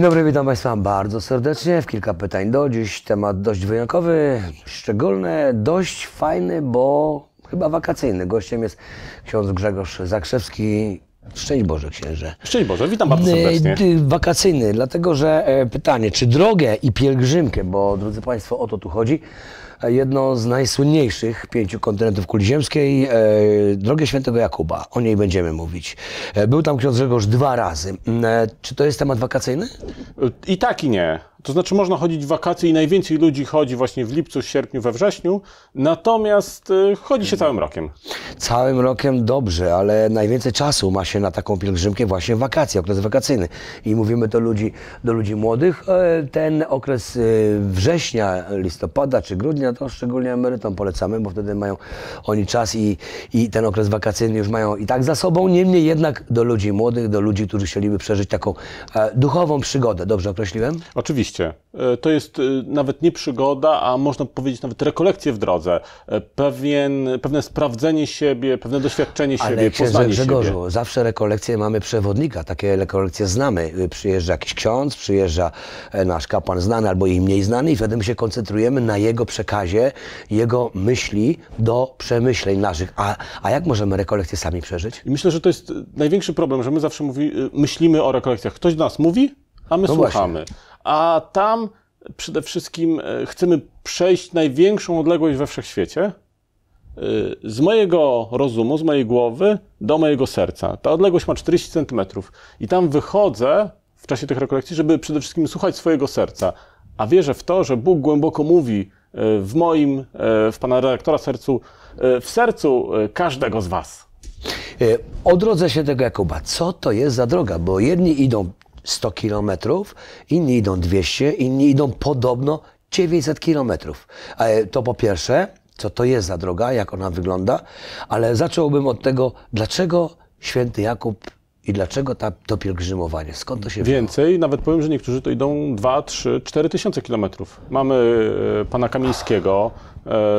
Dzień dobry, witam Państwa bardzo serdecznie. W kilka pytań do dziś. Temat dość wyjątkowy, szczególny, dość fajny, bo chyba wakacyjny. Gościem jest ksiądz Grzegorz Zakrzewski. Szczęść Boże, księże. Szczęść Boże, witam bardzo serdecznie. Wakacyjny, dlatego że e, pytanie, czy drogę i pielgrzymkę, bo drodzy Państwo, o to tu chodzi, jedną z najsłynniejszych pięciu kontynentów kuli ziemskiej, e, drogę świętego Jakuba. O niej będziemy mówić. E, był tam ksiądz Grzegorz dwa razy. Mm, e, czy to jest temat wakacyjny? I tak, i nie. To znaczy, można chodzić w wakacje i najwięcej ludzi chodzi właśnie w lipcu, sierpniu, we wrześniu, natomiast chodzi się całym rokiem. Całym rokiem dobrze, ale najwięcej czasu ma się na taką pielgrzymkę właśnie w wakacje, okres wakacyjny. I mówimy to ludzi, do ludzi młodych, ten okres września, listopada czy grudnia to szczególnie emerytom polecamy, bo wtedy mają oni czas i, i ten okres wakacyjny już mają i tak za sobą. Niemniej jednak do ludzi młodych, do ludzi, którzy chcieliby przeżyć taką e, duchową przygodę. Dobrze określiłem? Oczywiście. E, to jest e, nawet nie przygoda, a można powiedzieć nawet rekolekcje w drodze. E, pewien, pewne sprawdzenie siebie, pewne doświadczenie Ale siebie, księże, poznanie Grzegorzu, siebie. zawsze rekolekcje mamy przewodnika, takie rekolekcje znamy. Y, przyjeżdża jakiś ksiądz, przyjeżdża nasz kapłan znany albo i mniej znany i wtedy my się koncentrujemy na jego przekazie przekazie jego myśli do przemyśleń naszych. A, a jak możemy rekolekcje sami przeżyć? myślę, że to jest e, największy problem, że my zawsze mówi, e, myślimy o rekolekcjach. Ktoś do nas mówi, a my no słuchamy. Właśnie. A tam przede wszystkim e, chcemy przejść największą odległość we wszechświecie z mojego rozumu, z mojej głowy do mojego serca. Ta odległość ma 40 centymetrów i tam wychodzę w czasie tych rekolekcji, żeby przede wszystkim słuchać swojego serca. A wierzę w to, że Bóg głęboko mówi E, w moim, e, w pana redaktora sercu, w sercu e, każdego z was. Odrodzę się tego Jakuba. Co to jest za droga? Bo jedni idą 100 kilometrów, inni idą 200, inni idą podobno 900 kilometrów. To po pierwsze, co to jest za droga, jak ona wygląda, ale zacząłbym od tego, dlaczego święty Jakub i dlaczego ta, to pielgrzymowanie? Skąd to się wzięło? Więcej, nawet powiem, że niektórzy to idą 2, 3, 4 tysiące kilometrów. Mamy e, pana Kamińskiego,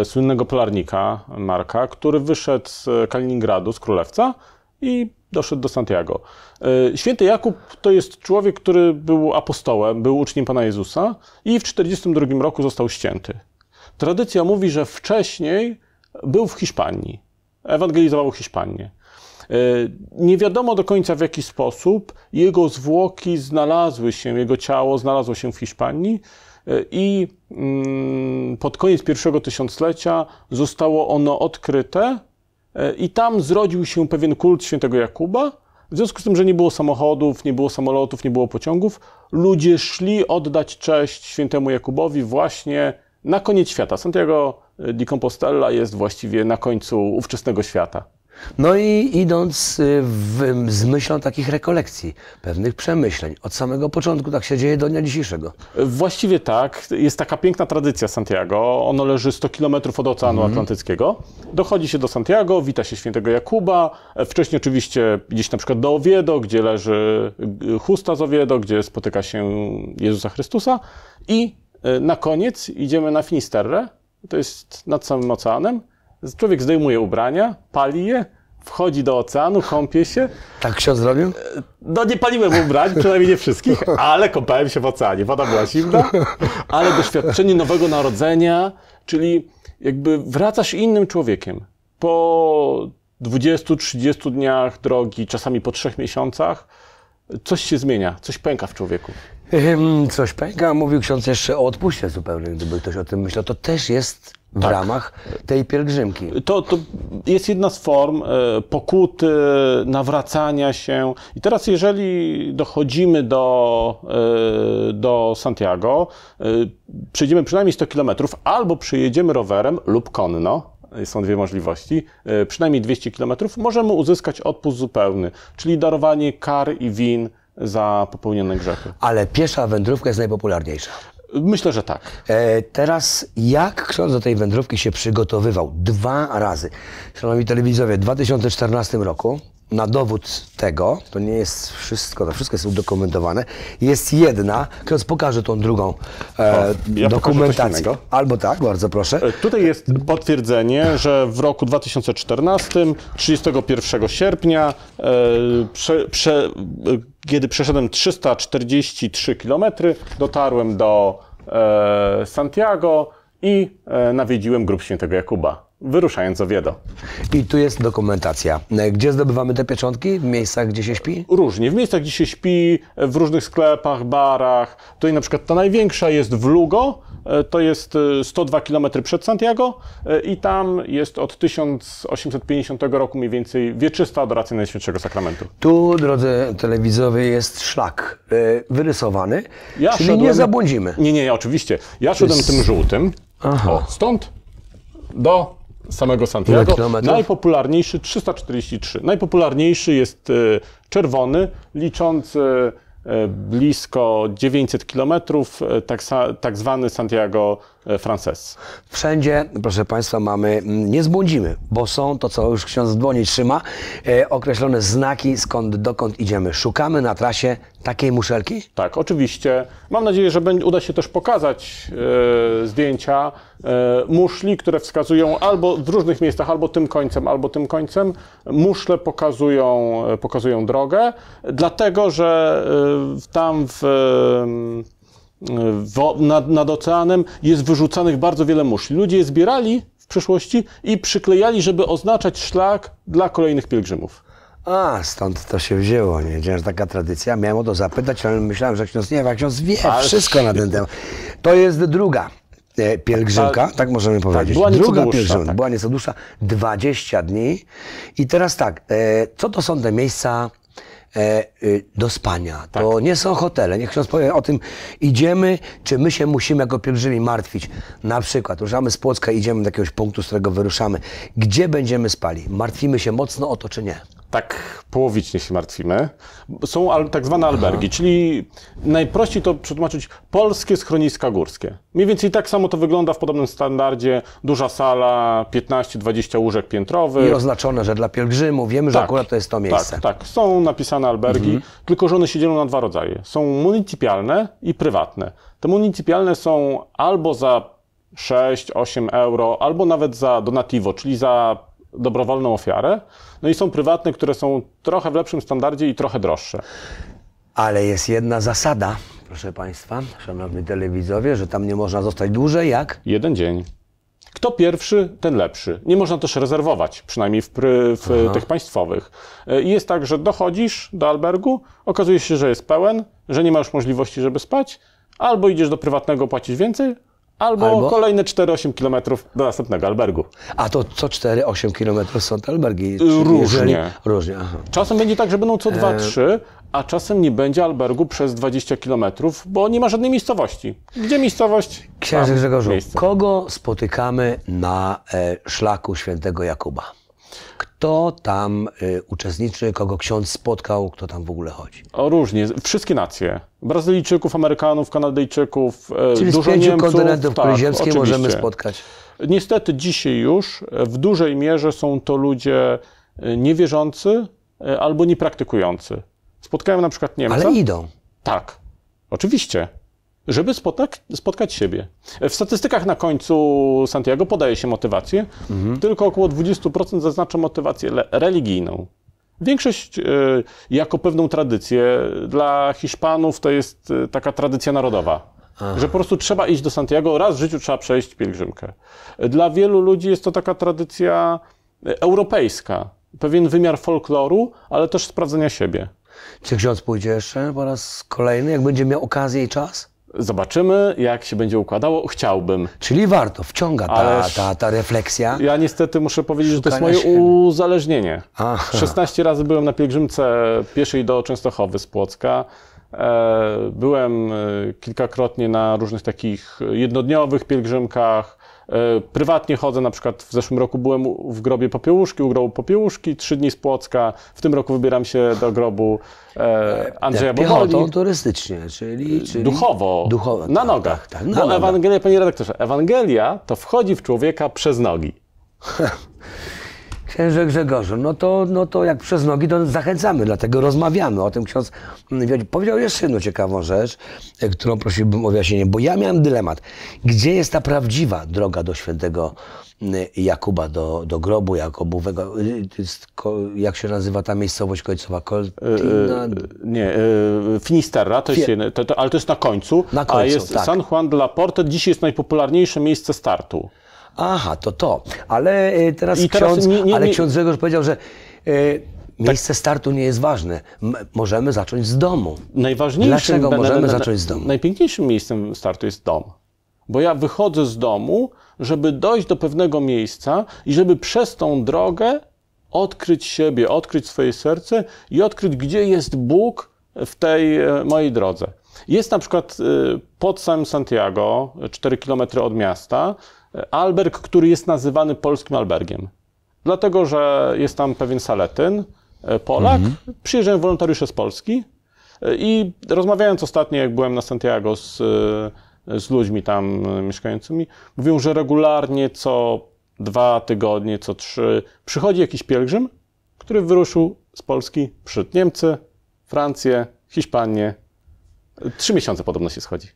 e, słynnego polarnika Marka, który wyszedł z Kaliningradu, z Królewca i doszedł do Santiago. E, święty Jakub to jest człowiek, który był apostołem, był uczniem Pana Jezusa i w 42 roku został ścięty. Tradycja mówi, że wcześniej był w Hiszpanii, ewangelizował Hiszpanię. E, nie wiadomo do końca w jaki sposób jego zwłoki znalazły się, jego ciało znalazło się w Hiszpanii e, i mm, pod koniec pierwszego tysiąclecia zostało ono odkryte e, i tam zrodził się pewien kult świętego Jakuba. W związku z tym, że nie było samochodów, nie było samolotów, nie było pociągów, ludzie szli oddać cześć świętemu Jakubowi właśnie na koniec świata. Santiago di Compostela jest właściwie na końcu ówczesnego świata. No i idąc y, w, z myślą takich rekolekcji, pewnych przemyśleń, od samego początku tak się dzieje do dnia dzisiejszego. Właściwie tak. Jest taka piękna tradycja Santiago. Ono leży 100 km od Oceanu mhm. Atlantyckiego. Dochodzi się do Santiago, wita się świętego Jakuba. Wcześniej oczywiście gdzieś na przykład do Oviedo, gdzie leży chusta z Oviedo, gdzie spotyka się Jezusa Chrystusa. I y, na koniec idziemy na Finisterre, to jest nad samym oceanem Człowiek zdejmuje ubrania, pali je, wchodzi do oceanu, kąpie się. Tak ksiądz zrobił? No nie paliłem ubrań, przynajmniej nie wszystkich, ale kąpałem się w oceanie. Woda była zimna, ale doświadczenie nowego narodzenia, czyli jakby wracasz innym człowiekiem. Po 20-30 dniach drogi, czasami po trzech miesiącach, coś się zmienia, coś pęka w człowieku. Ehm, coś pęka, mówił ksiądz jeszcze o odpuście zupełnie, gdyby ktoś o tym myślał. To też jest w tak. ramach tej pielgrzymki. To, to jest jedna z form e, pokuty, nawracania się. I teraz, jeżeli dochodzimy do, e, do Santiago, e, przejdziemy przynajmniej 100 kilometrów, albo przyjedziemy rowerem lub konno są dwie możliwości, e, przynajmniej 200 km, możemy uzyskać odpust zupełny, czyli darowanie kar i win za popełnione grzechy. Ale piesza wędrówka jest najpopularniejsza. Myślę, że tak. E, teraz jak ksiądz do tej wędrówki się przygotowywał? Dwa razy. Szanowni telewizowie, w 2014 roku na dowód tego, to nie jest wszystko, to wszystko jest udokumentowane, jest jedna, teraz pokażę tą drugą e, o, ja dokumentację. Albo tak, bardzo proszę. E, tutaj jest potwierdzenie, że w roku 2014, 31 sierpnia, e, prze, prze, e, kiedy przeszedłem 343 km, dotarłem do e, Santiago i nawiedziłem grób świętego Jakuba wyruszając o Oviedo. I tu jest dokumentacja. E, gdzie zdobywamy te pieczątki? W miejscach, gdzie się śpi? Różnie. W miejscach, gdzie się śpi, e, w różnych sklepach, barach. Tutaj na przykład ta największa jest w Lugo, e, to jest 102 km przed Santiago i tam jest od 1850 roku mniej więcej wieczysta adoracja Najświętszego Sakramentu. Tu, drodzy telewizowie, jest szlak wyrysowany, ja czyli szedłem... nie zabłądzimy. Nie, nie, oczywiście. Ja szedłem jest... tym żółtym. Aha. O, stąd do samego Santiago. Najpopularniejszy 343. Najpopularniejszy jest e, czerwony, liczący e, e, blisko 900 km, tak, tak zwany Santiago E, Frances. Wszędzie, proszę Państwa, mamy, mm, nie zbłądzimy, bo są to, co już ksiądz w dłoni trzyma, e, określone znaki, skąd, dokąd idziemy. Szukamy na trasie takiej muszelki? Tak, oczywiście. Mam nadzieję, że będzie, uda się też pokazać e, zdjęcia e, muszli, które wskazują albo w różnych miejscach, albo tym końcem, albo tym końcem. Muszle pokazują, e, pokazują drogę, dlatego że e, tam w wo, nad, nad oceanem jest wyrzucanych bardzo wiele muszli. Ludzie je zbierali w przeszłości i przyklejali, żeby oznaczać szlak dla kolejnych pielgrzymów. A, stąd to się wzięło, nie? Że taka tradycja. Miałem o to zapytać, ale myślałem, że ksiądz nie wie, ksiądz wie ale wszystko na ten temat. To jest druga e, pielgrzymka, tak możemy tak, powiedzieć. Tak, była druga dłuższa, pielgrzymka, tak. była nieco dłuższa, 20 dni. I teraz tak, e, co to są te miejsca E, y, do spania. To tak. nie są hotele. Niech ksiądz powie o tym, idziemy, czy my się musimy jako pielgrzymi martwić. Na przykład ruszamy z Płocka, idziemy do jakiegoś punktu, z którego wyruszamy. Gdzie będziemy spali? Martwimy się mocno o to, czy nie? tak połowicznie się martwimy. Są al, tak zwane Aha. albergi, czyli najprościej to przetłumaczyć polskie schroniska górskie. Mniej więcej tak samo to wygląda w podobnym standardzie. Duża sala, 15-20 łóżek piętrowych. I oznaczone, że dla pielgrzymów. Wiemy, tak, że akurat to jest to tak, miejsce. Tak, tak. Są napisane albergi, mhm. tylko że one się dzielą na dwa rodzaje. Są municypialne i prywatne. Te municypialne są albo za 6-8 euro, albo nawet za donativo, czyli za dobrowolną ofiarę. No i są prywatne, które są trochę w lepszym standardzie i trochę droższe. Ale jest jedna zasada, proszę Państwa, szanowni telewizowie, że tam nie można zostać dłużej jak? Jeden dzień. Kto pierwszy, ten lepszy. Nie można też rezerwować, przynajmniej w, w tych państwowych. E, jest tak, że dochodzisz do albergu, okazuje się, że jest pełen, że nie ma już możliwości, żeby spać, albo idziesz do prywatnego płacić więcej, Albo, Albo, kolejne 4-8 km do następnego albergu. A to co 4-8 km są te albergi? różnie. Jeżeli, różnie aha. Czasem będzie tak, że będą co 2-3, e... a czasem nie będzie albergu przez 20 km, bo nie ma żadnej miejscowości. Gdzie miejscowość? Księżyc Grzegorzu, miejsce. kogo spotykamy na e, szlaku świętego Jakuba? Kto tam y, uczestniczy, kogo ksiądz spotkał, kto tam w ogóle chodzi? O różnie, wszystkie nacje. Brazylijczyków, Amerykanów, Kanadyjczyków, e, Czyli dużo z Niemców. kontynentów tak, trójziemskich możemy spotkać. Niestety dzisiaj już e, w dużej mierze są to ludzie e, niewierzący e, albo niepraktykujący. Spotkałem na przykład Niemca. Ale idą. Tak, oczywiście żeby spotkać, spotkać siebie. W statystykach na końcu Santiago podaje się motywację, mhm. tylko około 20% zaznacza motywację religijną. Większość y, jako pewną tradycję dla Hiszpanów to jest y, taka tradycja narodowa. Aha. Że po prostu trzeba iść do Santiago, raz w życiu trzeba przejść pielgrzymkę. Dla wielu ludzi jest to taka tradycja y, europejska, pewien wymiar folkloru, ale też sprawdzenia siebie. Czy ksiądz pójdzie jeszcze po raz kolejny, jak będzie miał okazję i czas? Zobaczymy, jak się będzie układało. Chciałbym. Czyli warto, wciąga ta, ta, ta refleksja. Ja niestety muszę powiedzieć, że to jest moje się... uzależnienie. Aha. 16 razy byłem na pielgrzymce pieszej do Częstochowy z Płocka. E, byłem e, kilkakrotnie na różnych takich jednodniowych pielgrzymkach. E, prywatnie chodzę, na przykład w zeszłym roku byłem w grobie Popiełuszki, u grobu Popiełuszki, trzy dni z Płocka. W tym roku wybieram się do grobu e, e, Andrzeja Boboli. Piechotą turystycznie, czyli, czyli... Duchowo, duchowo, na tak, nogach. Tak, tak, na Bo nogach. Ewangelia, panie redaktorze, Ewangelia to wchodzi w człowieka przez nogi. Księże Grzegorzu, no to, no to jak przez nogi, to zachęcamy, dlatego rozmawiamy o tym. Ksiądz powiedział jeszcze jedną ciekawą rzecz, e, którą prosiłbym o wyjaśnienie, bo ja miałem dylemat. Gdzie jest ta prawdziwa droga do świętego Jakuba, do, do grobu Jakubowego? E, jak się nazywa ta miejscowość końcowa? Coltina? E, e, nie, e, Finisterra, to jest, to, to, ale to jest na końcu. Na końcu, A jest tak. San Juan de la Porte, dzisiaj jest najpopularniejsze miejsce startu. Aha, to to. Ale y, teraz, I ksiądz, nie, nie, ale ksiądz Grzegorz powiedział, że y, tak. miejsce tak. startu nie jest ważne. M możemy zacząć z domu. Najważniejszym, Dlaczego możemy na, na, zacząć z domu? Najpiękniejszym miejscem startu jest dom. Bo ja wychodzę z domu, żeby dojść do pewnego miejsca i żeby przez tą drogę odkryć siebie, odkryć swoje serce i odkryć, gdzie jest Bóg w tej e, mojej drodze. Jest na przykład e, pod samym Santiago, 4 km od miasta, alberg, który jest nazywany polskim albergiem. Dlatego, że jest tam pewien saletyn, e, Polak, mhm. przyjeżdżają wolontariusze z Polski e, i rozmawiając ostatnio, jak byłem na Santiago z, e, z ludźmi tam mieszkającymi, mówią, że regularnie co dwa tygodnie, co trzy przychodzi jakiś pielgrzym, który wyruszył z Polski przed Niemcy, Francję, Hiszpanię. Trzy miesiące podobno się schodzi.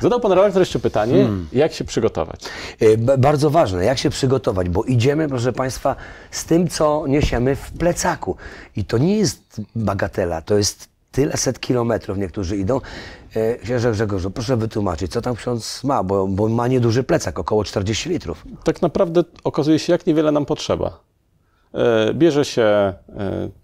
Zadał pan redaktor jeszcze pytanie, hmm. jak się przygotować? E, bardzo ważne, jak się przygotować, bo idziemy, proszę państwa, z tym, co niesiemy w plecaku. I to nie jest bagatela, to jest tyle set kilometrów niektórzy idą. E, księże Grzegorzu, proszę wytłumaczyć, co tam ksiądz ma, bo, bo ma nieduży plecak, około 40 litrów. Tak naprawdę okazuje się, jak niewiele nam potrzeba. E, bierze się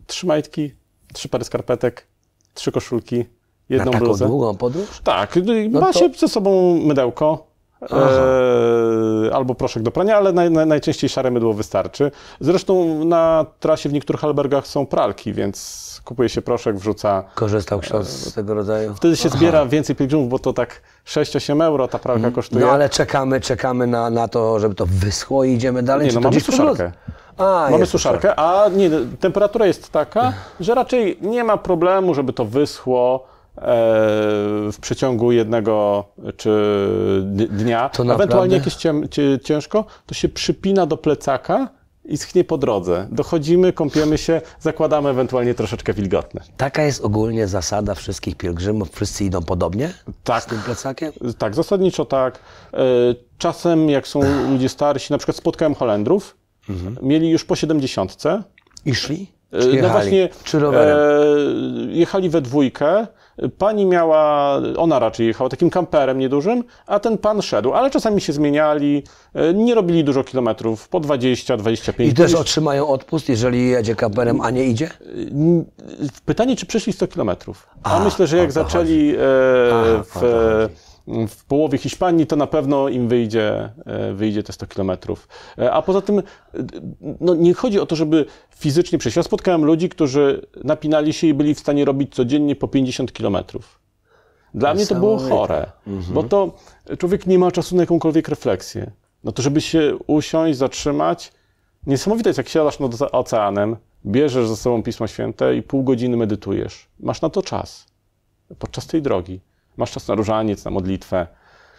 trzy majtki, trzy pary skarpetek, trzy koszulki, jedną Na taką bluzę. długą podróż? Tak, no ma to... się ze sobą mydełko, E, albo proszek do prania, ale naj, naj, najczęściej szare mydło wystarczy. Zresztą na trasie w niektórych albergach są pralki, więc kupuje się proszek, wrzuca. Korzystał e, ksiądz z tego rodzaju. Wtedy się Aha. zbiera więcej pielgrzymów, bo to tak 6-8 euro ta pralka mm, no kosztuje. No ale czekamy, czekamy na, na to, żeby to wyschło i idziemy dalej. Nie, no Czy no, mamy suszarkę. A, mamy suszarkę, a nie, temperatura jest taka, że raczej nie ma problemu, żeby to wyschło E, w przeciągu jednego czy dnia, to ewentualnie jakieś ciężko, to się przypina do plecaka i schnie po drodze. Dochodzimy, kąpiemy się, zakładamy ewentualnie troszeczkę wilgotne. Taka jest ogólnie zasada wszystkich pielgrzymów? Wszyscy idą podobnie? Tak. Z tym plecakiem? Tak, zasadniczo tak. E, czasem, jak są ludzie starsi, na przykład spotkałem Holendrów, mhm. mieli już po siedemdziesiątce. I szli? Czy jechali? No właśnie, Czy rowerem? E, jechali we dwójkę. Pani miała, ona raczej jechała takim kamperem niedużym, a ten pan szedł, ale czasami się zmieniali, e, nie robili dużo kilometrów, po 20, 25. I też otrzymają odpust, jeżeli jedzie kamperem, a nie idzie? E, pytanie, czy przeszli 100 kilometrów. A, a myślę, że jak zaczęli e, w... Mm, w połowie Hiszpanii, to na pewno im wyjdzie, e, wyjdzie te 100 kilometrów. E, a poza tym, e, no nie chodzi o to, żeby fizycznie przejść. Ja spotkałem ludzi, którzy napinali się i byli w stanie robić codziennie po 50 kilometrów. Dla mnie to było chore, mhm. bo to człowiek nie ma czasu na jakąkolwiek refleksję. No to, żeby się usiąść, zatrzymać, niesamowite jest, jak siadasz nad oceanem, bierzesz ze sobą Pismo Święte i pół godziny medytujesz. Masz na to czas podczas tej drogi masz czas na różaniec, na modlitwę.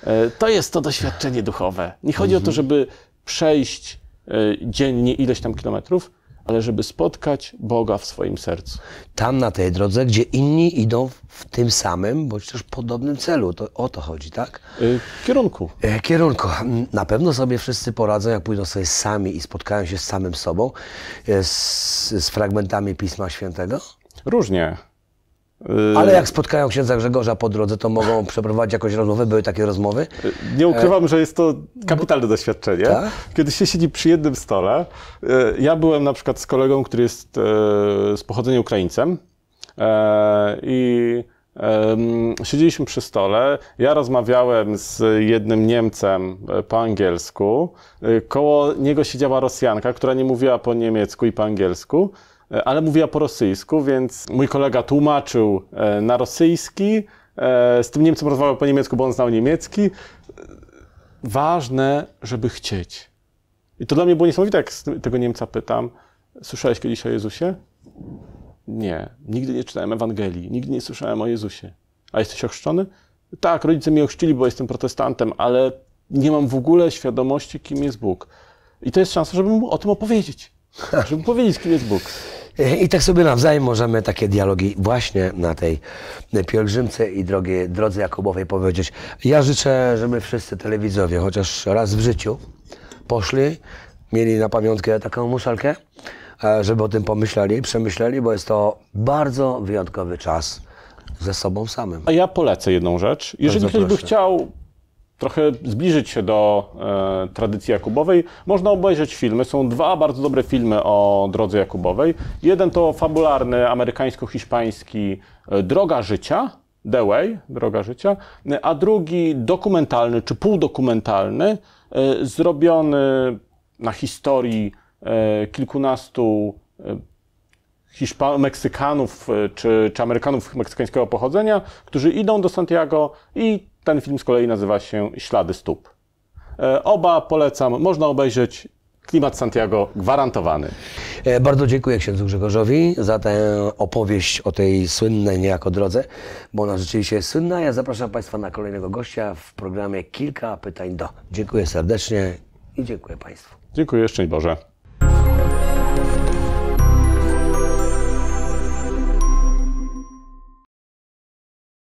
E, to jest to doświadczenie duchowe. Nie chodzi o to, mhm. żeby przejść e, dziennie ileś tam kilometrów, ale żeby spotkać Boga w swoim sercu. Tam na tej drodze, gdzie inni idą w tym samym, bądź też podobnym celu. To, o to chodzi, tak? E, kierunku. Kierunku. Hmm, na pewno sobie wszyscy poradzą, jak pójdą sobie sami i spotkają się z samym sobą, z, z fragmentami Pisma Świętego? Różnie. Y, Ale jak spotkają księdza Grzegorza po drodze, to mogą przeprowadzić jakąś rozmowę? Były takie rozmowy? Y, nie ukrywam, że jest to kapitalne doświadczenie. Tak? Kiedy się siedzi przy jednym stole, y, ja byłem na przykład z kolegą, który jest z pochodzenia Ukraińcem i siedzieliśmy przy stole. Ja rozmawiałem z jednym Niemcem po angielsku. Koło niego siedziała Rosjanka, która nie mówiła po niemiecku i po angielsku. E, ale mówiła po rosyjsku, więc mój kolega tłumaczył e, na rosyjski. E, z tym Niemcem rozmawiał po niemiecku, bo on znał niemiecki. Ważne, żeby chcieć. I to dla mnie było niesamowite, jak tego Niemca pytam. Słyszałeś kiedyś o Jezusie? Nie, nigdy nie czytałem Ewangelii, nigdy nie słyszałem o Jezusie. A jesteś ochrzczony? Tak, rodzice mnie ochrzcili, bo jestem protestantem, ale nie mam w ogóle świadomości, kim jest Bóg. I to jest szansa, żeby mu o tym opowiedzieć żeby powiedzieć, kim jest Bóg. I tak sobie nawzajem możemy takie dialogi właśnie na tej pielgrzymce i drogie drodze Jakubowej powiedzieć. Ja życzę, żeby wszyscy telewizowie chociaż raz w życiu poszli, mieli na pamiątkę taką muszelkę, e, żeby o tym pomyśleli, przemyśleli, bo jest to bardzo wyjątkowy czas ze sobą samym. A ja polecę jedną rzecz. Jeżeli bardzo ktoś proszę. by chciał trochę zbliżyć się do e, tradycji jakubowej, można obejrzeć filmy. Są dwa bardzo dobre filmy o drodze jakubowej. Jeden to fabularny amerykańsko-hiszpański e, Droga Życia, The Way, Droga Życia, a drugi dokumentalny czy półdokumentalny, e, zrobiony na historii e, kilkunastu Hiszpa Meksykanów e, czy, czy Amerykanów meksykańskiego pochodzenia, którzy idą do Santiago i ten film z kolei nazywa się Ślady stóp. E, oba polecam, można obejrzeć. Klimat Santiago gwarantowany. E, bardzo dziękuję księdzu Grzegorzowi za tę opowieść o tej słynnej niejako drodze, bo ona rzeczywiście jest słynna. Ja zapraszam Państwa na kolejnego gościa w programie Kilka Pytań do. Dziękuję serdecznie i dziękuję Państwu. Dziękuję, szczęść Boże.